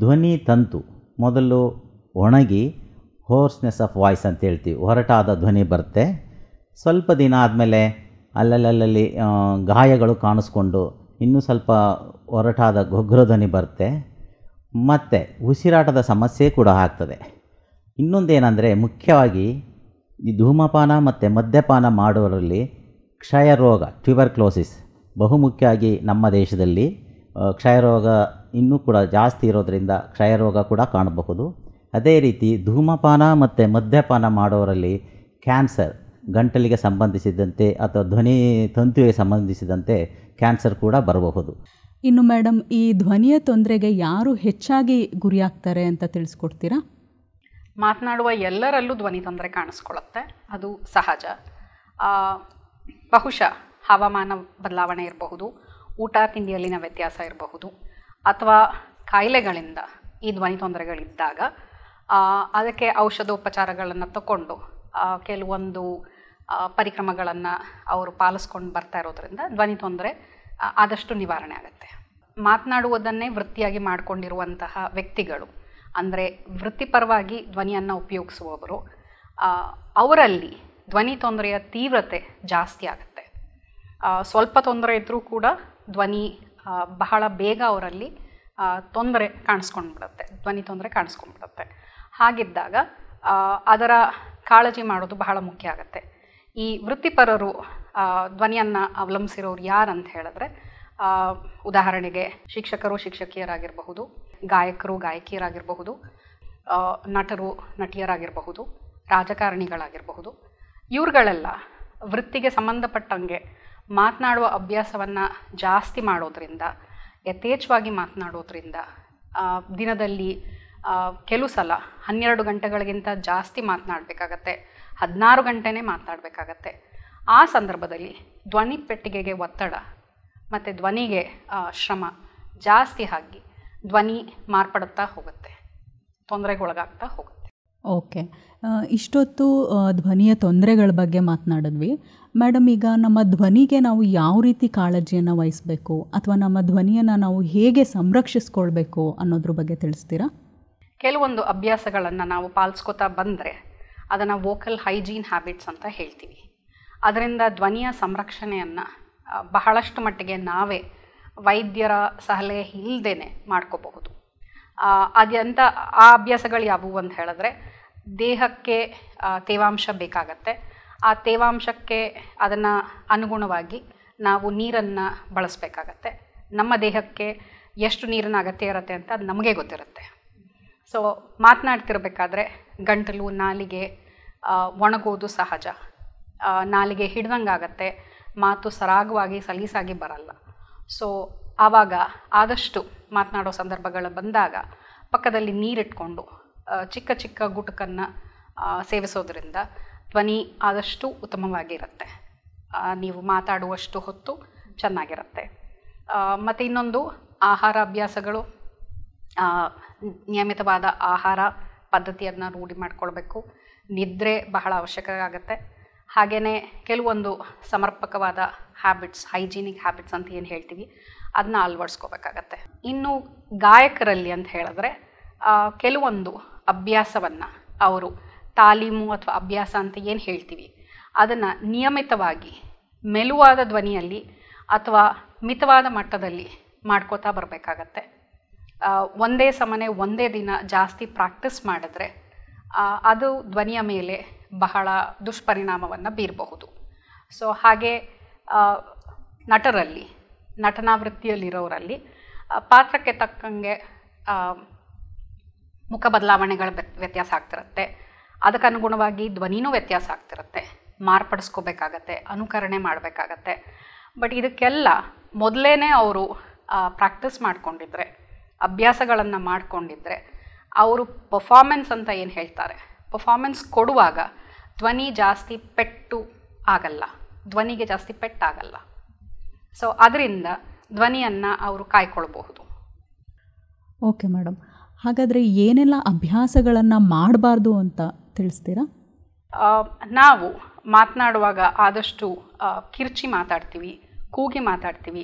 ಧ್ವನಿ ತಂತು ಮೊದಲು ಒಣಗಿ ಹೋರ್ಸ್ನೆಸ್ ಆಫ್ ವಾಯ್ಸ್ ಅಂತ ಹೇಳ್ತೀವಿ ಹೊರಟಾದ ಧ್ವನಿ ಬರುತ್ತೆ ಸ್ವಲ್ಪ ದಿನ ಆದಮೇಲೆ ಅಲ್ಲಲ್ಲಲ್ಲಿ ಗಾಯಗಳು ಕಾಣಿಸ್ಕೊಂಡು ಇನ್ನೂ ಸ್ವಲ್ಪ ಹೊರಟಾದ ಗೊಗ್ರ ಧ್ವನಿ ಬರುತ್ತೆ ಮತ್ತು ಉಸಿರಾಟದ ಸಮಸ್ಯೆ ಕೂಡ ಆಗ್ತದೆ ಇನ್ನೊಂದೇನೆಂದರೆ ಮುಖ್ಯವಾಗಿ ಈ ಧೂಮಪಾನ ಮತ್ತು ಮದ್ಯಪಾನ ಮಾಡುವರಲ್ಲಿ ಕ್ಷಯ ರೋಗ ಟ್ಯೂಬರ್ಕ್ಲೋಸಿಸ್ ಬಹುಮುಖ್ಯವಾಗಿ ನಮ್ಮ ದೇಶದಲ್ಲಿ ಕ್ಷಯ ರೋಗ ಇನ್ನೂ ಕೂಡ ಜಾಸ್ತಿ ಇರೋದರಿಂದ ಕ್ಷಯ ರೋಗ ಕೂಡ ಕಾಣಬಹುದು ಅದೇ ರೀತಿ ಧೂಮಪಾನ ಮತ್ತು ಮದ್ಯಪಾನ ಮಾಡೋರಲ್ಲಿ ಕ್ಯಾನ್ಸರ್ ಗಂಟಲಿಗೆ ಸಂಬಂಧಿಸಿದಂತೆ ಅಥವಾ ಧ್ವನಿ ತಂತುವಿಗೆ ಸಂಬಂಧಿಸಿದಂತೆ ಕ್ಯಾನ್ಸರ್ ಕೂಡ ಬರಬಹುದು ಇನ್ನು ಮೇಡಮ್ ಈ ಧ್ವನಿಯ ತೊಂದರೆಗೆ ಯಾರು ಹೆಚ್ಚಾಗಿ ಗುರಿಯಾಗ್ತಾರೆ ಅಂತ ತಿಳಿಸ್ಕೊಡ್ತೀರಾ ಮಾತನಾಡುವ ಎಲ್ಲರಲ್ಲೂ ಧ್ವನಿ ತೊಂದರೆ ಕಾಣಿಸ್ಕೊಳ್ಳುತ್ತೆ ಅದು ಸಹಜ ಬಹುಶಃ ಹವಾಮಾನ ಬದಲಾವಣೆ ಇರಬಹುದು ಊಟ ತಿಂಡಿಯಲ್ಲಿನ ವ್ಯತ್ಯಾಸ ಇರಬಹುದು ಅಥವಾ ಕಾಯಿಲೆಗಳಿಂದ ಈ ಧ್ವನಿ ತೊಂದರೆಗಳಿದ್ದಾಗ ಅದಕ್ಕೆ ಔಷಧೋಪಚಾರಗಳನ್ನು ತಗೊಂಡು ಕೆಲವೊಂದು ಪರಿಕ್ರಮಗಳನ್ನು ಅವರು ಪಾಲಿಸ್ಕೊಂಡು ಬರ್ತಾ ಇರೋದ್ರಿಂದ ಧ್ವನಿ ತೊಂದರೆ ಆದಷ್ಟು ನಿವಾರಣೆ ಆಗುತ್ತೆ ಮಾತನಾಡುವುದನ್ನೇ ವೃತ್ತಿಯಾಗಿ ಮಾಡಿಕೊಂಡಿರುವಂತಹ ವ್ಯಕ್ತಿಗಳು ಅಂದರೆ ವೃತ್ತಿಪರವಾಗಿ ಧ್ವನಿಯನ್ನು ಉಪಯೋಗಿಸುವವರು ಅವರಲ್ಲಿ ಧ್ವನಿ ತೊಂದರೆಯ ತೀವ್ರತೆ ಜಾಸ್ತಿ ಆಗುತ್ತೆ ಸ್ವಲ್ಪ ತೊಂದರೆ ಇದ್ದರೂ ಕೂಡ ಧ್ವನಿ ಬಹಳ ಬೇಗ ಅವರಲ್ಲಿ ತೊಂದರೆ ಕಾಣಿಸ್ಕೊಂಡ್ಬಿಡುತ್ತೆ ಧ್ವನಿ ತೊಂದರೆ ಕಾಣಿಸ್ಕೊಂಡ್ಬಿಡುತ್ತೆ ಹಾಗಿದ್ದಾಗ ಅದರ ಕಾಳಜಿ ಮಾಡೋದು ಬಹಳ ಮುಖ್ಯ ಆಗುತ್ತೆ ಈ ವೃತ್ತಿಪರರು ಧ್ವನಿಯನ್ನು ಅವಲಂಬಿಸಿರೋರು ಯಾರು ಅಂತ ಹೇಳಿದ್ರೆ ಉದಾಹರಣೆಗೆ ಶಿಕ್ಷಕರು ಶಿಕ್ಷಕಿಯರಾಗಿರಬಹುದು ಗಾಯಕರು ಗಾಯಕಿಯರಾಗಿರಬಹುದು ನಟರು ನಟಿಯರಾಗಿರಬಹುದು ರಾಜಕಾರಣಿಗಳಾಗಿರಬಹುದು ಇವರುಗಳೆಲ್ಲ ವೃತ್ತಿಗೆ ಸಂಬಂಧಪಟ್ಟಂಗೆ ಮಾತನಾಡುವ ಅಭ್ಯಾಸವನ್ನು ಜಾಸ್ತಿ ಮಾಡೋದ್ರಿಂದ ಯಥೇಚ್ಛವಾಗಿ ಮಾತನಾಡೋದ್ರಿಂದ ದಿನದಲ್ಲಿ ಕೆಲವು ಸಲ ಹನ್ನೆರಡು ಗಂಟೆಗಳಿಗಿಂತ ಜಾಸ್ತಿ ಮಾತನಾಡಬೇಕಾಗತ್ತೆ ಹದಿನಾರು ಗಂಟೆನೇ ಮಾತನಾಡಬೇಕಾಗತ್ತೆ ಆ ಸಂದರ್ಭದಲ್ಲಿ ಧ್ವನಿ ಪೆಟ್ಟಿಗೆಗೆ ಒತ್ತಡ ಮತ್ತು ಧ್ವನಿಗೆ ಶ್ರಮ ಜಾಸ್ತಿ ಆಗಿ ಧ್ವನಿ ಮಾರ್ಪಡುತ್ತಾ ಹೋಗುತ್ತೆ ತೊಂದರೆಗೊಳಗಾಗ್ತಾ ಹೋಗುತ್ತೆ ಓಕೆ ಇಷ್ಟೊತ್ತು ಧ್ವನಿಯ ತೊಂದರೆಗಳ ಬಗ್ಗೆ ಮಾತನಾಡಿದ್ವಿ ಮೇಡಮ್ ಈಗ ನಮ್ಮ ಧ್ವನಿಗೆ ನಾವು ಯಾವ ರೀತಿ ಕಾಳಜಿಯನ್ನು ವಹಿಸಬೇಕು ಅಥವಾ ನಮ್ಮ ಧ್ವನಿಯನ್ನು ನಾವು ಹೇಗೆ ಸಂರಕ್ಷಿಸ್ಕೊಳ್ಬೇಕು ಅನ್ನೋದ್ರ ಬಗ್ಗೆ ತಿಳಿಸ್ತೀರಾ ಕೆಲವೊಂದು ಅಭ್ಯಾಸಗಳನ್ನು ನಾವು ಪಾಲಿಸ್ಕೋತಾ ಬಂದರೆ ಅದನ್ನು ವೋಕಲ್ ಹೈಜೀನ್ ಹ್ಯಾಬಿಟ್ಸ್ ಅಂತ ಹೇಳ್ತೀವಿ ಅದರಿಂದ ಧ್ವನಿಯ ಸಂರಕ್ಷಣೆಯನ್ನು ಬಹಳಷ್ಟು ಮಟ್ಟಿಗೆ ನಾವೇ ವೈದ್ಯರ ಸಲಹೆ ಇಲ್ಲದೇ ಮಾಡ್ಕೋಬಹುದು ಅದಂತ ಆ ಅಭ್ಯಾಸಗಳು ಯಾವುವು ಅಂತ ಹೇಳಿದ್ರೆ ದೇಹಕ್ಕೆ ತೇವಾಂಶ ಬೇಕಾಗತ್ತೆ ಆ ತೇವಾಂಶಕ್ಕೆ ಅದನ್ನು ಅನುಗುಣವಾಗಿ ನಾವು ನೀರನ್ನು ಬಳಸಬೇಕಾಗತ್ತೆ ನಮ್ಮ ದೇಹಕ್ಕೆ ಎಷ್ಟು ನೀರಿನ ಅಗತ್ಯ ಇರುತ್ತೆ ಅಂತ ಅದು ನಮಗೆ ಗೊತ್ತಿರುತ್ತೆ ಸೊ ಮಾತನಾಡ್ತಿರ್ಬೇಕಾದ್ರೆ ಗಂಟಲು ನಾಲಿಗೆ ಒಣಗೋದು ಸಹಜ ನಾಲಿಗೆ ಹಿಡ್ದಂಗಾಗತ್ತೆ ಮಾತು ಸರಾಗವಾಗಿ ಸಲೀಸಾಗಿ ಬರಲ್ಲ ಸೊ ಆವಾಗ ಆದಷ್ಟು ಮಾತನಾಡೋ ಸಂದರ್ಭಗಳು ಬಂದಾಗ ಪಕ್ಕದಲ್ಲಿ ನೀರಿಟ್ಕೊಂಡು ಚಿಕ್ಕ ಚಿಕ್ಕ ಗುಟುಕನ್ನು ಸೇವಿಸೋದ್ರಿಂದ ಧ್ವನಿ ಆದಷ್ಟು ಉತ್ತಮವಾಗಿರುತ್ತೆ ನೀವು ಮಾತಾಡುವಷ್ಟು ಹೊತ್ತು ಚೆನ್ನಾಗಿರುತ್ತೆ ಮತ್ತು ಇನ್ನೊಂದು ಆಹಾರ ಅಭ್ಯಾಸಗಳು ನಿಯಮಿತವಾದ ಆಹಾರ ಪದ್ಧತಿಯನ್ನು ರೂಢಿ ಮಾಡಿಕೊಳ್ಬೇಕು ನಿದ್ರೆ ಬಹಳ ಅವಶ್ಯಕ ಆಗುತ್ತೆ ಹಾಗೆಯೇ ಕೆಲವೊಂದು ಸಮರ್ಪಕವಾದ ಹ್ಯಾಬಿಟ್ಸ್ ಹೈಜೀನಿಕ್ ಹ್ಯಾಬಿಟ್ಸ್ ಅಂತ ಏನು ಹೇಳ್ತೀವಿ ಅದನ್ನ ಅಳವಡಿಸ್ಕೋಬೇಕಾಗತ್ತೆ ಇನ್ನು ಗಾಯಕರಲ್ಲಿ ಅಂತ ಹೇಳಿದ್ರೆ ಕೆಲವೊಂದು ಅಭ್ಯಾಸವನ್ನು ಅವರು ತಾಲೀಮು ಅಥವಾ ಅಭ್ಯಾಸ ಅಂತ ಏನು ಹೇಳ್ತೀವಿ ಅದನ್ನು ನಿಯಮಿತವಾಗಿ ಮೆಲುವಾದ ಧ್ವನಿಯಲ್ಲಿ ಅಥವಾ ಮಿತವಾದ ಮಟ್ಟದಲ್ಲಿ ಮಾಡ್ಕೋತಾ ಬರಬೇಕಾಗತ್ತೆ ಒಂದೇ ಸಮನೆ ಒಂದೇ ದಿನ ಜಾಸ್ತಿ ಪ್ರಾಕ್ಟೀಸ್ ಮಾಡಿದ್ರೆ ಅದು ಧ್ವನಿಯ ಮೇಲೆ ಬಹಳ ದುಷ್ಪರಿಣಾಮವನ್ನು ಬೀರಬಹುದು ಸೊ ಹಾಗೆ ನಟರಲ್ಲಿ ನಟನಾ ವೃತ್ತಿಯಲ್ಲಿರೋರಲ್ಲಿ ಪಾತ್ರಕ್ಕೆ ತಕ್ಕಂಗೆ ಮುಖ ಬದಲಾವಣೆಗಳ ವ್ಯತ್ಯಾಸ ಆಗ್ತಿರುತ್ತೆ ಅದಕ್ಕನುಗುಣವಾಗಿ ಧ್ವನಿನೂ ವ್ಯತ್ಯಾಸ ಆಗ್ತಿರುತ್ತೆ ಮಾರ್ಪಡಿಸ್ಕೋಬೇಕಾಗತ್ತೆ ಅನುಕರಣೆ ಮಾಡಬೇಕಾಗತ್ತೆ ಬಟ್ ಇದಕ್ಕೆಲ್ಲ ಮೊದಲೇ ಅವರು ಪ್ರಾಕ್ಟೀಸ್ ಮಾಡಿಕೊಂಡಿದ್ರೆ ಅಭ್ಯಾಸಗಳನ್ನು ಮಾಡಿಕೊಂಡಿದ್ದರೆ ಅವರು ಪಫಾಮೆನ್ಸ್ ಅಂತ ಏನು ಹೇಳ್ತಾರೆ ಪಫಾಮೆನ್ಸ್ ಕೊಡುವಾಗ ಧ್ವನಿ ಜಾಸ್ತಿ ಪೆಟ್ಟು ಆಗಲ್ಲ ಧ್ವನಿಗೆ ಜಾಸ್ತಿ ಪೆಟ್ಟಾಗಲ್ಲ ಸೊ ಅದರಿಂದ ಧ್ವನಿಯನ್ನು ಅವರು ಕಾಯ್ಕೊಳ್ಬಹುದು ಓಕೆ ಮೇಡಮ್ ಹಾಗಾದರೆ ಏನೆಲ್ಲ ಅಭ್ಯಾಸಗಳನ್ನು ಮಾಡಬಾರ್ದು ಅಂತ ತಿಳಿಸ್ತೀರಾ ನಾವು ಮಾತನಾಡುವಾಗ ಆದಷ್ಟು ಕಿರ್ಚಿ ಮಾತಾಡ್ತೀವಿ ಕೂಗಿ ಮಾತಾಡ್ತೀವಿ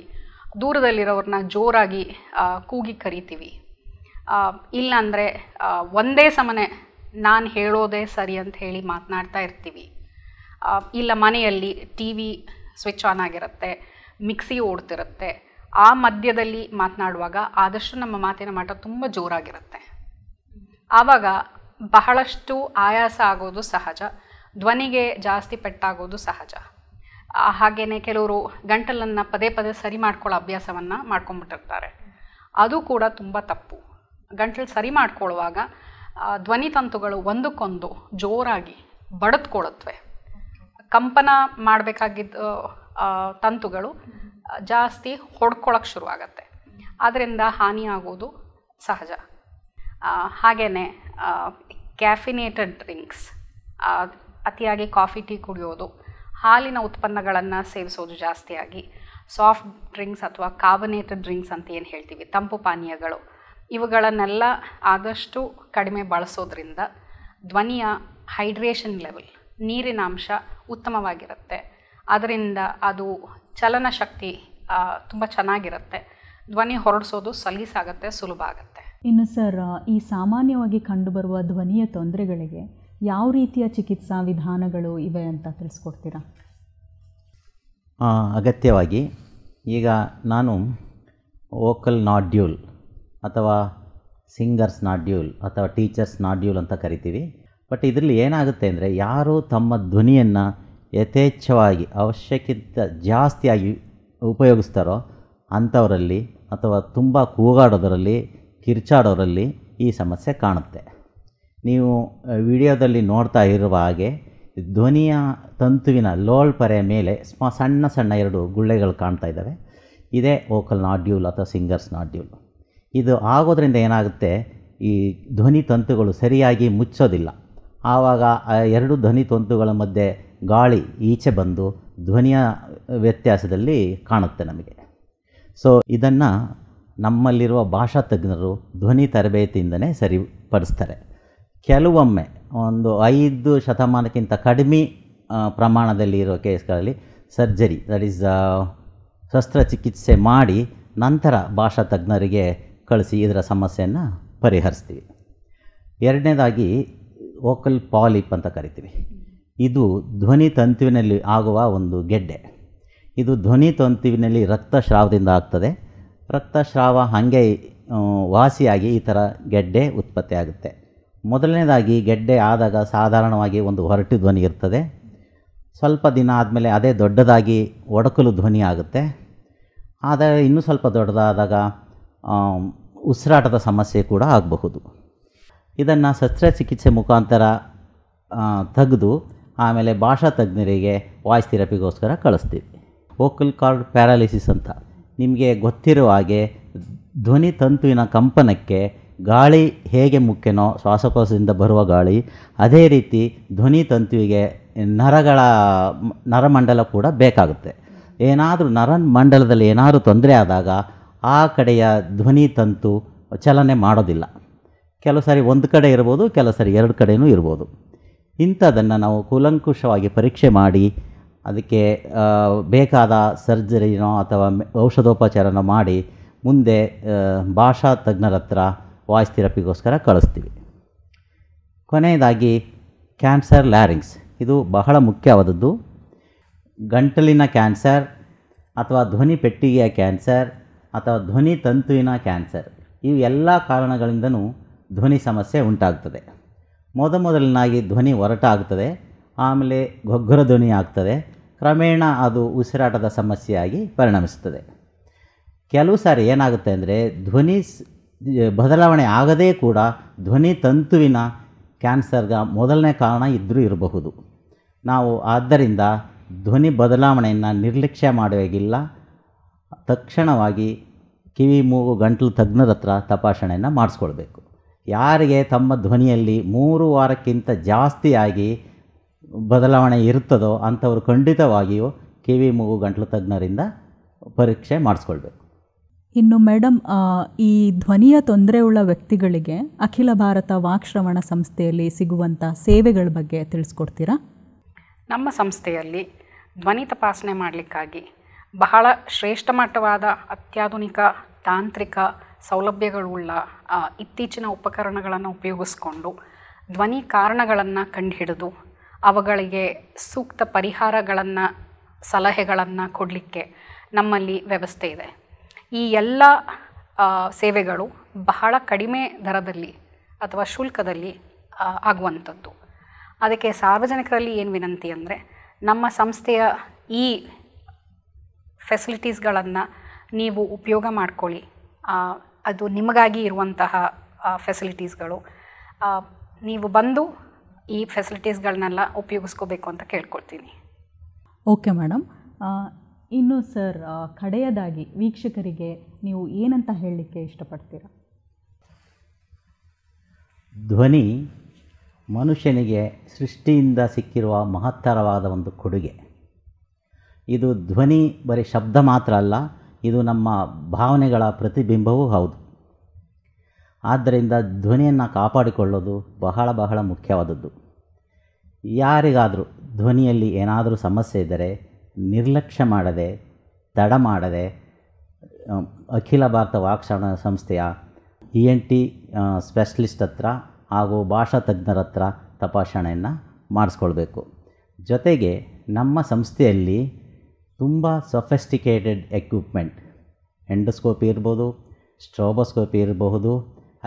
ದೂರದಲ್ಲಿರೋರನ್ನ ಜೋರಾಗಿ ಕೂಗಿ ಕರಿತೀವಿ ಇಲ್ಲಾಂದರೆ ಒಂದೇ ಸಮನೆ ನಾನು ಹೇಳೋದೇ ಸರಿ ಅಂತ ಹೇಳಿ ಮಾತನಾಡ್ತಾ ಇರ್ತೀವಿ ಇಲ್ಲ ಮನೆಯಲ್ಲಿ ಟಿ ವಿ ಸ್ವಿಚ್ ಆನ್ ಆಗಿರುತ್ತೆ ಮಿಕ್ಸಿ ಓಡ್ತಿರುತ್ತೆ ಆ ಮಧ್ಯದಲ್ಲಿ ಮಾತನಾಡುವಾಗ ಆದಷ್ಟು ನಮ್ಮ ಮಾತಿನ ಮಟ್ಟ ತುಂಬ ಜೋರಾಗಿರುತ್ತೆ ಆವಾಗ ಬಹಳಷ್ಟು ಆಯಾಸ ಆಗೋದು ಸಹಜ ಧ್ವನಿಗೆ ಜಾಸ್ತಿ ಪೆಟ್ಟಾಗೋದು ಸಹಜ ಹಾಗೆಯೇ ಕೆಲವರು ಗಂಟಲನ್ನು ಪದೇ ಪದೇ ಸರಿ ಮಾಡ್ಕೊಳ್ಳೋ ಅಭ್ಯಾಸವನ್ನು ಮಾಡ್ಕೊಂಡ್ಬಿಟ್ಟಿರ್ತಾರೆ ಅದು ಕೂಡ ತುಂಬ ತಪ್ಪು ಗಂಟಲು ಸರಿ ಮಾಡ್ಕೊಳ್ಳುವಾಗ ಧ್ವನಿ ತಂತುಗಳು ಒಂದಕ್ಕೊಂದು ಜೋರಾಗಿ ಬಡದ್ಕೊಳ್ಳುತ್ತವೆ ಕಂಪನ ಮಾಡಬೇಕಾಗಿದ್ದ ತಂತುಗಳು ಜಾಸ್ತಿ ಹೊಡ್ಕೊಳಕ್ಕೆ ಶುರುವಾಗತ್ತೆ ಆದ್ದರಿಂದ ಹಾನಿಯಾಗೋದು ಸಹಜ ಹಾಗೆಯೇ ಕ್ಯಾಫಿನೇಟೆಡ್ ಡ್ರಿಂಕ್ಸ್ ಅತಿಯಾಗಿ ಕಾಫಿ ಟೀ ಕುಡಿಯೋದು ಹಾಲಿನ ಉತ್ಪನ್ನಗಳನ್ನು ಸೇವಿಸೋದು ಜಾಸ್ತಿಯಾಗಿ ಸಾಫ್ಟ್ ಡ್ರಿಂಕ್ಸ್ ಅಥವಾ ಕಾರ್ಬನೇಟೆಡ್ ಡ್ರಿಂಕ್ಸ್ ಅಂತ ಏನು ಹೇಳ್ತೀವಿ ತಂಪು ಪಾನೀಯಗಳು ಇವುಗಳನ್ನೆಲ್ಲ ಆದಷ್ಟು ಕಡಿಮೆ ಬಳಸೋದ್ರಿಂದ ಧ್ವನಿಯ ಹೈಡ್ರೇಷನ್ ಲೆವೆಲ್ ನೀರಿನ ಅಂಶ ಉತ್ತಮವಾಗಿರುತ್ತೆ ಅದರಿಂದ ಅದು ಚಲನ ಶಕ್ತಿ ತುಂಬ ಚೆನ್ನಾಗಿರುತ್ತೆ ಧ್ವನಿ ಹೊರಡಿಸೋದು ಸಲೀಸಾಗತ್ತೆ ಸುಲಭ ಆಗುತ್ತೆ ಇನ್ನು ಸರ್ ಈ ಸಾಮಾನ್ಯವಾಗಿ ಕಂಡುಬರುವ ಧ್ವನಿಯ ತೊಂದರೆಗಳಿಗೆ ಯಾವ ರೀತಿಯ ಚಿಕಿತ್ಸಾ ವಿಧಾನಗಳು ಇವೆ ಅಂತ ತಿಳಿಸ್ಕೊಡ್ತೀರಾ ಅಗತ್ಯವಾಗಿ ಈಗ ನಾನು ವೋಕಲ್ ನಾಡ್ಯೂಲ್ ಅಥವಾ ಸಿಂಗರ್ಸ್ ನಾಡ್ಯೂಲ್ ಅಥವಾ ಟೀಚರ್ಸ್ ನಾಡ್ಯೂಲ್ ಅಂತ ಕರಿತೀವಿ ಬಟ್ ಇದರಲ್ಲಿ ಏನಾಗುತ್ತೆ ಅಂದರೆ ಯಾರು ತಮ್ಮ ಧ್ವನಿಯನ್ನು ಯಥೇಚ್ಛವಾಗಿ ಅವಶ್ಯಕ್ಕಿಂತ ಜಾಸ್ತಿಯಾಗಿ ಉಪಯೋಗಿಸ್ತಾರೋ ಅಂಥವರಲ್ಲಿ ಅಥವಾ ತುಂಬ ಕೂಗಾಡೋದರಲ್ಲಿ ಕಿರ್ಚಾಡೋರಲ್ಲಿ ಈ ಸಮಸ್ಯೆ ಕಾಣುತ್ತೆ ನೀವು ವಿಡಿಯೋದಲ್ಲಿ ನೋಡ್ತಾ ಇರುವ ಹಾಗೆ ಧ್ವನಿಯ ತಂತುವಿನ ಲೋಳ್ ಪರೆಯ ಮೇಲೆ ಸಣ್ಣ ಸಣ್ಣ ಎರಡು ಗುಳ್ಳೆಗಳು ಕಾಣ್ತಾ ಇದ್ದಾವೆ ಇದೇ ವೋಕಲ್ ನಾಡ್ಯೂಲ್ ಅಥವಾ ಸಿಂಗರ್ಸ್ ನಾಡ್ಯೂಲ್ ಇದು ಆಗೋದ್ರಿಂದ ಏನಾಗುತ್ತೆ ಈ ಧ್ವನಿ ತಂತುಗಳು ಸರಿಯಾಗಿ ಮುಚ್ಚೋದಿಲ್ಲ ಆವಾಗ ಎರಡು ಧ್ವನಿ ತಂತುಗಳ ಮಧ್ಯೆ ಗಾಳಿ ಈಚೆ ಬಂದು ಧ್ವನಿಯ ವ್ಯತ್ಯಾಸದಲ್ಲಿ ಕಾಣುತ್ತೆ ನಮಗೆ ಸೊ ಇದನ್ನು ನಮ್ಮಲ್ಲಿರುವ ಭಾಷಾ ತಜ್ಞರು ಧ್ವನಿ ತರಬೇತಿಯಿಂದಲೇ ಸರಿಪಡಿಸ್ತಾರೆ ಕೆಲವೊಮ್ಮೆ ಒಂದು ಐದು ಶತಮಾನಕ್ಕಿಂತ ಕಡಿಮೆ ಪ್ರಮಾಣದಲ್ಲಿ ಇರೋ ಕೇಸ್ಗಳಲ್ಲಿ ಸರ್ಜರಿ ದಟ್ ಈಸ್ ಶಸ್ತ್ರಚಿಕಿತ್ಸೆ ಮಾಡಿ ನಂತರ ಭಾಷಾ ತಜ್ಞರಿಗೆ ಕಳಿಸಿ ಇದರ ಸಮಸ್ಯೆಯನ್ನು ಪರಿಹರಿಸ್ತೀವಿ ಎರಡನೇದಾಗಿ ವೋಕಲ್ ಪಾಲಿಪ್ ಅಂತ ಕರಿತೀವಿ ಇದು ಧ್ವನಿ ತಂತುವಿನಲ್ಲಿ ಆಗುವ ಒಂದು ಗೆಡ್ಡೆ ಇದು ಧ್ವನಿ ತಂತುವಿನಲ್ಲಿ ರಕ್ತಸ್ರಾವದಿಂದ ಆಗ್ತದೆ ರಕ್ತಸ್ರಾವ ಹಾಗೆ ವಾಸಿಯಾಗಿ ಈ ಥರ ಗೆಡ್ಡೆ ಉತ್ಪತ್ತಿ ಆಗುತ್ತೆ ಮೊದಲನೇದಾಗಿ ಗೆಡ್ಡೆ ಆದಾಗ ಸಾಧಾರಣವಾಗಿ ಒಂದು ಹೊರಟು ಧ್ವನಿ ಇರ್ತದೆ ಸ್ವಲ್ಪ ದಿನ ಆದಮೇಲೆ ಅದೇ ದೊಡ್ಡದಾಗಿ ಒಡಕಲು ಧ್ವನಿ ಆಗುತ್ತೆ ಆದರೆ ಇನ್ನೂ ಸ್ವಲ್ಪ ದೊಡ್ಡದಾದಾಗ ಉಸಿರಾಟದ ಸಮಸ್ಯೆ ಕೂಡ ಆಗಬಹುದು ಇದನ್ನು ಶಸ್ತ್ರಚಿಕಿತ್ಸೆ ಮುಖಾಂತರ ತೆಗೆದು ಆಮೇಲೆ ಭಾಷಾ ತಜ್ಞರಿಗೆ ವಾಯ್ಸ್ ಥೆರಪಿಗೋಸ್ಕರ ಕಳಿಸ್ತೀವಿ ವೋಕಲ್ ಕಾರ್ಡ್ ಪ್ಯಾರಾಲಿಸಿಸ್ ಅಂತ ನಿಮಗೆ ಗೊತ್ತಿರುವ ಹಾಗೆ ಧ್ವನಿ ತಂತುವಿನ ಕಂಪನಕ್ಕೆ ಗಾಳಿ ಹೇಗೆ ಮುಖ್ಯನೋ ಶ್ವಾಸಕೋಶದಿಂದ ಬರುವ ಗಾಳಿ ಅದೇ ರೀತಿ ಧ್ವನಿ ತಂತುವಿಗೆ ನರಗಳ ನರಮಂಡಲ ಕೂಡ ಬೇಕಾಗುತ್ತೆ ಏನಾದರೂ ನರಮಂಡಲದಲ್ಲಿ ಏನಾದರೂ ತೊಂದರೆ ಆದಾಗ ಆ ಕಡೆಯ ಧ್ವನಿ ತಂತು ಚಲನೆ ಮಾಡೋದಿಲ್ಲ ಕೆಲವು ಸಾರಿ ಒಂದು ಕಡೆ ಇರ್ಬೋದು ಕೆಲವು ಸಾರಿ ಎರಡು ಕಡೆಯೂ ಇರ್ಬೋದು ಇಂಥದ್ದನ್ನು ನಾವು ಕೂಲಂಕುಷವಾಗಿ ಪರೀಕ್ಷೆ ಮಾಡಿ ಅದಕ್ಕೆ ಬೇಕಾದ ಸರ್ಜರಿನೋ ಅಥವಾ ಔಷಧೋಪಚಾರನೋ ಮಾಡಿ ಮುಂದೆ ಭಾಷಾ ತಜ್ಞರ ಹತ್ರ ವಾಯ್ಸ್ ಥೆರಪಿಗೋಸ್ಕರ ಕಳಿಸ್ತೀವಿ ಕೊನೆಯದಾಗಿ ಕ್ಯಾನ್ಸರ್ ಲ್ಯಾರಿಂಗ್ಸ್ ಇದು ಬಹಳ ಮುಖ್ಯವಾದದ್ದು ಗಂಟಲಿನ ಕ್ಯಾನ್ಸರ್ ಅಥವಾ ಧ್ವನಿ ಪೆಟ್ಟಿಗೆಯ ಕ್ಯಾನ್ಸರ್ ಅಥವಾ ಧ್ವನಿ ತಂತುವಿನ ಕ್ಯಾನ್ಸರ್ ಇವು ಎಲ್ಲ ಕಾರಣಗಳಿಂದನೂ ಧ್ವನಿ ಸಮಸ್ಯೆ ಉಂಟಾಗ್ತದೆ ಮೊದಮೊದಲಿನಾಗಿ ಧ್ವನಿ ಒರಟಾಗ್ತದೆ ಆಮೇಲೆ ಗೊಗ್ಗರ ಧ್ವನಿ ಆಗ್ತದೆ ಕ್ರಮೇಣ ಅದು ಉಸಿರಾಟದ ಸಮಸ್ಯೆಯಾಗಿ ಪರಿಣಮಿಸ್ತದೆ ಕೆಲವು ಸಾರಿ ಏನಾಗುತ್ತೆ ಅಂದರೆ ಧ್ವನಿ ಬದಲಾವಣೆ ಆಗದೇ ಕೂಡ ಧ್ವನಿ ತಂತುವಿನ ಕ್ಯಾನ್ಸರ್ಗೆ ಮೊದಲನೇ ಕಾರಣ ಇದ್ದರೂ ಇರಬಹುದು ನಾವು ಆದ್ದರಿಂದ ಧ್ವನಿ ಬದಲಾವಣೆಯನ್ನು ನಿರ್ಲಕ್ಷ್ಯ ಮಾಡುವಾಗಿಲ್ಲ ತಕ್ಷಣವಾಗಿ ಕಿವಿ ಮೂಗು ಗಂಟಲು ತಜ್ಞರ ಹತ್ರ ತಪಾಸಣೆಯನ್ನು ಮಾಡಿಸ್ಕೊಳ್ಬೇಕು ಯಾರಿಗೆ ತಮ್ಮ ಧ್ವನಿಯಲ್ಲಿ ಮೂರು ವಾರಕ್ಕಿಂತ ಜಾಸ್ತಿಯಾಗಿ ಬದಲಾವಣೆ ಇರುತ್ತದೋ ಅಂಥವರು ಖಂಡಿತವಾಗಿಯೂ ಕಿವಿ ಮೂಗು ಗಂಟಲು ತಜ್ಞರಿಂದ ಪರೀಕ್ಷೆ ಮಾಡಿಸ್ಕೊಳ್ಬೇಕು ಇನ್ನು ಮೇಡಮ್ ಈ ಧ್ವನಿಯ ತೊಂದರೆ ಉಳ್ಳ ವ್ಯಕ್ತಿಗಳಿಗೆ ಅಖಿಲ ಭಾರತ ವಾಕ್ಶ್ರವಣ ಸಂಸ್ಥೆಯಲ್ಲಿ ಸಿಗುವಂಥ ಸೇವೆಗಳ ಬಗ್ಗೆ ತಿಳಿಸ್ಕೊಡ್ತೀರಾ ನಮ್ಮ ಸಂಸ್ಥೆಯಲ್ಲಿ ಧ್ವನಿ ತಪಾಸಣೆ ಮಾಡಲಿಕ್ಕಾಗಿ ಬಹಳ ಶ್ರೇಷ್ಠ ಮಟ್ಟವಾದ ಅತ್ಯಾಧುನಿಕ ತಾಂತ್ರಿಕ ಸೌಲಭ್ಯಗಳುಳ್ಳ ಇತ್ತೀಚಿನ ಉಪಕರಣಗಳನ್ನು ಉಪಯೋಗಿಸ್ಕೊಂಡು ಧ್ವನಿ ಕಾರಣಗಳನ್ನು ಕಂಡುಹಿಡಿದು ಅವುಗಳಿಗೆ ಸೂಕ್ತ ಪರಿಹಾರಗಳನ್ನು ಸಲಹೆಗಳನ್ನು ಕೊಡಲಿಕ್ಕೆ ನಮ್ಮಲ್ಲಿ ವ್ಯವಸ್ಥೆ ಇದೆ ಈ ಎಲ್ಲ ಸೇವೆಗಳು ಬಹಳ ಕಡಿಮೆ ದರದಲ್ಲಿ ಅಥವಾ ಶುಲ್ಕದಲ್ಲಿ ಆಗುವಂಥದ್ದು ಅದಕ್ಕೆ ಸಾರ್ವಜನಿಕರಲ್ಲಿ ಏನು ವಿನಂತಿ ಅಂದರೆ ನಮ್ಮ ಸಂಸ್ಥೆಯ ಈ ಫೆಸಿಲಿಟೀಸ್ಗಳನ್ನು ನೀವು ಉಪಯೋಗ ಮಾಡ್ಕೊಳ್ಳಿ ಅದು ನಿಮಗಾಗಿ ಇರುವಂತಹ ಫೆಸಿಲಿಟೀಸ್ಗಳು ನೀವು ಬಂದು ಈ ಫೆಸಿಲಿಟೀಸ್ಗಳನ್ನೆಲ್ಲ ಉಪಯೋಗಿಸ್ಕೋಬೇಕು ಅಂತ ಕೇಳ್ಕೊಳ್ತೀನಿ ಓಕೆ ಮೇಡಮ್ ಇನ್ನು ಸರ್ ಕಡೆಯದಾಗಿ ವೀಕ್ಷಕರಿಗೆ ನೀವು ಏನಂತ ಹೇಳಲಿಕ್ಕೆ ಇಷ್ಟಪಡ್ತೀರಾ ಧ್ವನಿ ಮನುಷ್ಯನಿಗೆ ಸೃಷ್ಟಿಯಿಂದ ಸಿಕ್ಕಿರುವ ಮಹತ್ತರವಾದ ಒಂದು ಕೊಡುಗೆ ಇದು ಧ್ವನಿ ಬರೀ ಶಬ್ದ ಮಾತ್ರ ಅಲ್ಲ ಇದು ನಮ್ಮ ಭಾವನೆಗಳ ಪ್ರತಿಬಿಂಬವೂ ಹೌದು ಆದ್ದರಿಂದ ಧ್ವನಿಯನ್ನು ಕಾಪಾಡಿಕೊಳ್ಳೋದು ಬಹಳ ಬಹಳ ಮುಖ್ಯವಾದದ್ದು ಯಾರಿಗಾದರೂ ಧ್ವನಿಯಲ್ಲಿ ಏನಾದರೂ ಸಮಸ್ಯೆ ಇದ್ದರೆ ನಿರ್ಲಕ್ಷ್ಯ ಮಾಡದೆ ತಡ ಮಾಡದೆ ಅಖಿಲ ಭಾರತ ವಾಕ್ಸಾಣ ಸಂಸ್ಥೆಯ ಇ ಎನ್ ಟಿ ಸ್ಪೆಷಲಿಸ್ಟ್ ಹತ್ರ ಹಾಗೂ ಭಾಷಾ ತಜ್ಞರ ಹತ್ರ ತಪಾಸಣೆಯನ್ನು ಮಾಡಿಸ್ಕೊಳ್ಬೇಕು ಜೊತೆಗೆ ನಮ್ಮ ಸಂಸ್ಥೆಯಲ್ಲಿ ತುಂಬ ಸೊಫೆಸ್ಟಿಕೇಟೆಡ್ ಎಕ್ವಿಪ್ಮೆಂಟ್ ಎಂಡೋಸ್ಕೋಪಿ ಇರ್ಬೋದು ಸ್ಟ್ರೋಬೋಸ್ಕೋಪಿ ಇರಬಹುದು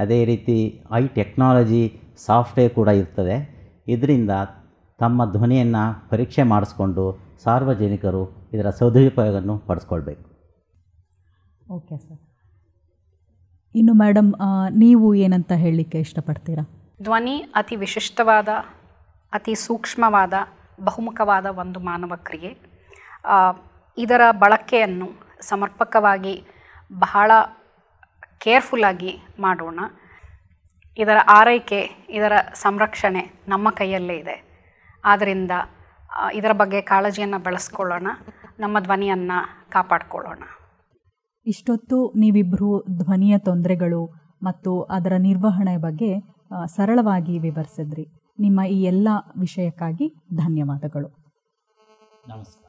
ಅದೇ ರೀತಿ ಐ ಟೆಕ್ನಾಲಜಿ ಸಾಫ್ಟ್ವೇರ್ ಕೂಡ ಇರ್ತದೆ ಇದರಿಂದ ತಮ್ಮ ಧ್ವನಿಯನ್ನು ಪರೀಕ್ಷೆ ಮಾಡಿಸ್ಕೊಂಡು ಸಾರ್ವಜನಿಕರು ಇದರ ಸದುಪಯೋಗವನ್ನು ಪಡಿಸ್ಕೊಳ್ಬೇಕು ಓಕೆ ಸರ್ ಇನ್ನು ಮೇಡಮ್ ನೀವು ಏನಂತ ಹೇಳಲಿಕ್ಕೆ ಇಷ್ಟಪಡ್ತೀರಾ ಧ್ವನಿ ಅತಿ ವಿಶಿಷ್ಟವಾದ ಅತಿ ಸೂಕ್ಷ್ಮವಾದ ಬಹುಮುಖವಾದ ಒಂದು ಮಾನವ ಕ್ರಿಯೆ ಇದರ ಬಳಕೆಯನ್ನು ಸಮರ್ಪಕವಾಗಿ ಬಹಳ ಕೇರ್ಫುಲ್ಲಾಗಿ ಮಾಡೋಣ ಇದರ ಆರೈಕೆ ಇದರ ಸಂರಕ್ಷಣೆ ನಮ್ಮ ಕೈಯಲ್ಲೇ ಇದೆ ಆದ್ದರಿಂದ ಇದರ ಬಗ್ಗೆ ಕಾಳಜಿಯನ್ನು ಬೆಳೆಸ್ಕೊಳ್ಳೋಣ ನಮ್ಮ ಧ್ವನಿಯನ್ನು ಕಾಪಾಡಿಕೊಳ್ಳೋಣ ಇಷ್ಟೊತ್ತು ನೀವಿಬ್ಬರು ಧ್ವನಿಯ ತೊಂದರೆಗಳು ಮತ್ತು ಅದರ ನಿರ್ವಹಣೆ ಬಗ್ಗೆ ಸರಳವಾಗಿ ವಿವರಿಸಿದ್ರಿ ನಿಮ್ಮ ಈ ಎಲ್ಲ ವಿಷಯಕ್ಕಾಗಿ ಧನ್ಯವಾದಗಳು ನಮಸ್ಕಾರ